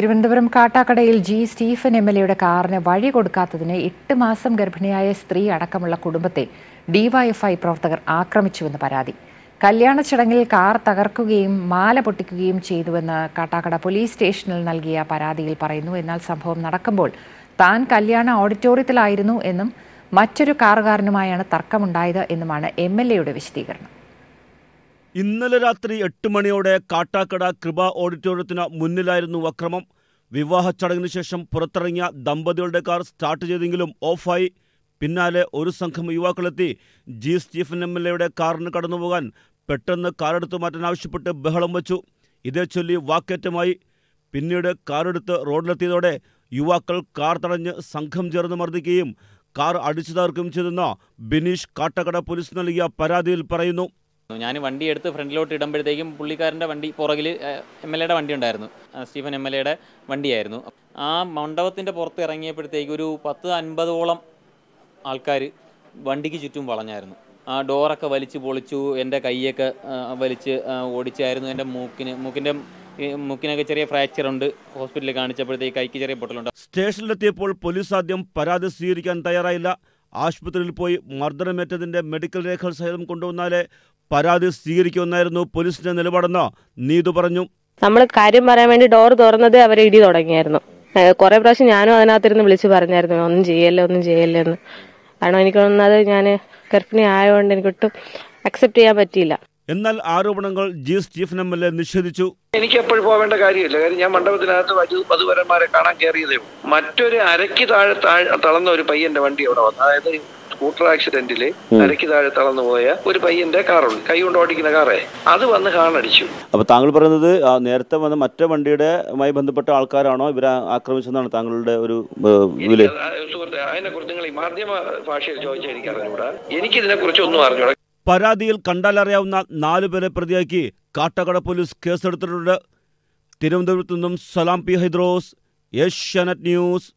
തിരുവനന്തപുരം കാട്ടാക്കടയിൽ G Stephen M L എയുടെ കാറിന് വഴി കൊടുക്കാത്തതിന് എട്ട് മാസം ഗർഭിണിയായ സ്ത്രീ അടക്കമുള്ള കുടുംബത്തെ ഡിവൈഎഫ്ഐ പ്രവർത്തകർ ആക്രമിച്ചുവെന്ന് പരാതി കല്യാണ ചടങ്ങിൽ കാർ തകർക്കുകയും മാല പൊട്ടിക്കുകയും ചെയ്തുവെന്ന് കാട്ടാക്കട പോലീസ് സ്റ്റേഷനിൽ നൽകിയ പരാതിയിൽ പറയുന്നു എന്നാൽ സംഭവം നടക്കുമ്പോൾ താൻ കല്യാണ ഓഡിറ്റോറിയത്തിലായിരുന്നു എന്നും മറ്റൊരു കാറുകാരനുമായാണ് തർക്കമുണ്ടായത് എന്നുമാണ് എം എൽ എയുടെ വിശദീകരണം ഇന്നലെ രാത്രി എട്ട് മണിയോടെ കാട്ടാക്കട കൃപ ഓഡിറ്റോറിയത്തിന് മുന്നിലായിരുന്നു അക്രമം വിവാഹ ചടങ്ങിന് ശേഷം പുറത്തിറങ്ങിയ ദമ്പതികളുടെ കാർ സ്റ്റാർട്ട് ചെയ്തെങ്കിലും ഓഫായി പിന്നാലെ ഒരു സംഘം യുവാക്കളെത്തി ജി സ്റ്റീഫൻ എം എൽ എയുടെ കാറിന് കടന്നുപോകാൻ പെട്ടെന്ന് കാറെടുത്ത് മാറ്റാൻ ആവശ്യപ്പെട്ട് ബഹളം വച്ചു ഇതേ ചൊല്ലി വാക്കേറ്റമായി പിന്നീട് കാറെടുത്ത് റോഡിലെത്തിയതോടെ യുവാക്കൾ കാർ തടഞ്ഞ് സംഘം ചേർന്ന് മർദ്ദിക്കുകയും കാർ അടിച്ചു തകർക്കുകയും ചെയ്തെന്ന് ബിനീഷ് കാട്ടക്കട പോലീസ് നൽകിയ പരാതിയിൽ പറയുന്നു ഞാൻ വണ്ടി എടുത്ത് ഫ്രണ്ടിലോട്ട് ഇടുമ്പോഴത്തേക്കും പുള്ളിക്കാരൻ്റെ വണ്ടി പുറകിൽ എം എൽ എയുടെ വണ്ടി ഉണ്ടായിരുന്നു സ്റ്റീഫൻ എം എൽ എയുടെ വണ്ടിയായിരുന്നു ആ മണ്ഡപത്തിൻ്റെ പുറത്ത് ഇറങ്ങിയപ്പോഴത്തേക്ക് ഒരു പത്ത് അൻപതോളം ആൾക്കാർ വണ്ടിക്ക് ചുറ്റും വളഞ്ഞായിരുന്നു ആ ഡോറൊക്കെ വലിച്ച് പൊളിച്ചു എൻ്റെ കൈയൊക്കെ വലിച്ച് ഓടിച്ചായിരുന്നു എൻ്റെ മൂക്കിന് മൂക്കിൻ്റെ മൂക്കിനൊക്കെ ചെറിയ ഫ്രാക്ചർ ഉണ്ട് ഹോസ്പിറ്റലിൽ കാണിച്ചപ്പോഴത്തേക്ക് കൈക്ക് ചെറിയ പൊട്ടലുണ്ട് സ്റ്റേഷനിലെത്തിയപ്പോൾ പോലീസ് ആദ്യം പരാതി സ്വീകരിക്കാൻ തയ്യാറായില്ല ആശുപത്രിയിൽ പോയി മർദ്ദനമേറ്റതിൻ്റെ മെഡിക്കൽ രേഖകൾ സഹിതം കൊണ്ടുവന്നാലേ പരാതി സ്വീകരിക്കുമെന്നായിരുന്നു പോലീസിന്റെ നിലപാടെന്ന് നീതു പറഞ്ഞു നമ്മൾ കാര്യം പറയാൻ വേണ്ടി ഡോർ തുറന്നത് അവർ ഇടി തുടങ്ങിയായിരുന്നു കുറെ പ്രാവശ്യം ഞാനും അതിനകത്തിരുന്ന് വിളിച്ചു പറഞ്ഞായിരുന്നു ഒന്നും ചെയ്യല്ലേ ഒന്നും ചെയ്യല്ലേ എന്ന് കാരണം എനിക്ക് തോന്നുന്നത് ഞാൻ ഗർഭിണി ആയതുകൊണ്ട് എനിക്കൊട്ടും അക്സെപ്റ്റ് ചെയ്യാൻ പറ്റിയില്ല എന്നാൽ ആരോപണങ്ങൾ ജി ചീഫ് എം എൽ എ നിഷേധിച്ചു എനിക്ക് എപ്പോഴും പോവേണ്ട കാര്യമില്ല കാര്യം ഞാൻ മണ്ഡപത്തിനകത്ത് വധുവരന്മാരെ കാണാൻ കയറിയതേ മറ്റൊരു അരയ്ക്ക് താഴെ തളർന്ന ഒരു പയ്യന്റെ വണ്ടി അവിടെ വന്നു അതായത് സ്കൂട്ടർ ആക്സിഡന്റിൽ അരയ്ക്ക് താഴെ തളർന്നു പോയ ഒരു പയ്യന്റെ കാറുണ്ട് കൈ കൊണ്ട് ഓടിക്കുന്ന കാറേ അത് വന്ന് കാണടിച്ചു അപ്പൊ താങ്കൾ പറയുന്നത് നേരത്തെ വന്ന മറ്റേ വണ്ടിയുടെ ബന്ധപ്പെട്ട ആൾക്കാരാണോ ഇവരെ ആക്രമിച്ചെന്നാണ് താങ്കളുടെ ഒരു അതിനെ കുറിച്ച് നിങ്ങൾ ഈ മാധ്യമ ഭാഷയിൽ ചോദിച്ചാൽ എനിക്ക് അറിഞ്ഞൂടാ എനിക്ക് ഇതിനെ കുറിച്ച് ഒന്നും അറിഞ്ഞൂടാ പരാതിയിൽ കണ്ടാലറിയാവുന്ന നാലുപേരെ പ്രതിയാക്കി കാട്ടകട പോലീസ് കേസെടുത്തിട്ടുണ്ട് തിരുവനന്തപുരത്തു നിന്നും സലാം പി ഹൈദ്രോസ് ഏഷ്യാനെറ്റ് ന്യൂസ്